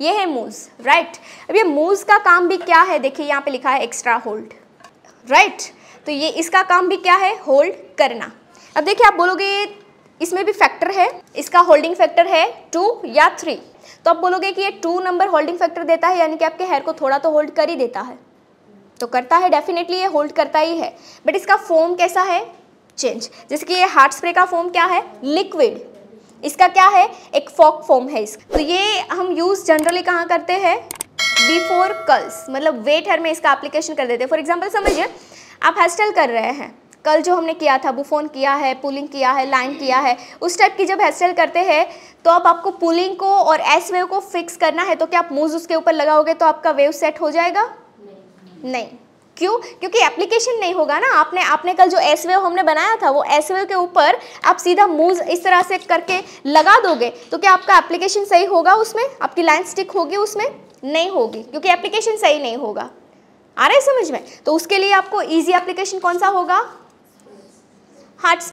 ये है मूज राइट अब ये मूज का काम भी क्या है देखिए यहाँ पे लिखा है एक्स्ट्रा होल्ड राइट तो ये इसका काम भी क्या है होल्ड करना अब देखिए आप बोलोगे इसमें भी फैक्टर है इसका होल्डिंग फैक्टर है टू या थ्री तो आप बोलोगे कि ये टू नंबर होल्डिंग फैक्टर देता है यानी कि आपके हेयर को थोड़ा तो होल्ड कर ही देता है तो करता है डेफिनेटली ये होल्ड करता ही है बट इसका फॉर्म कैसा है चेंज जैसे कि ये हार्ट स्प्रे का फॉर्म क्या है लिक्विड इसका क्या है एक फॉक फॉर्म है इसका तो ये हम यूज़ जनरली कहाँ करते हैं बिफोर कल्स मतलब वेट हर में इसका एप्लीकेशन कर देते हैं फॉर एग्जाम्पल समझिए आप हेस्टल कर रहे हैं कल जो हमने किया था बुफोन किया है पुलिंग किया है लाइन किया है उस टाइप की जब हेस्टल करते हैं तो आप आपको पुलिंग को और एस वेव को फिक्स करना है तो क्या आप मूज उसके ऊपर लगाओगे तो आपका वेव सेट हो जाएगा नहीं।, नहीं। क्यों क्योंकि एप्लीकेशन नहीं होगा ना आपने आपने कल जो एस हमने बनाया था वो एस के ऊपर आप सीधा मूव इस तरह से करके लगा दोगे तो क्या आपका एप्लीकेशन सही होगा उसमें आपकी लाइन स्टिक होगी उसमें नहीं होगी क्योंकि एप्लीकेशन सही नहीं होगा आ रहा है समझ में तो उसके लिए आपको ईजी एप्लीकेशन कौन सा होगा हार्ट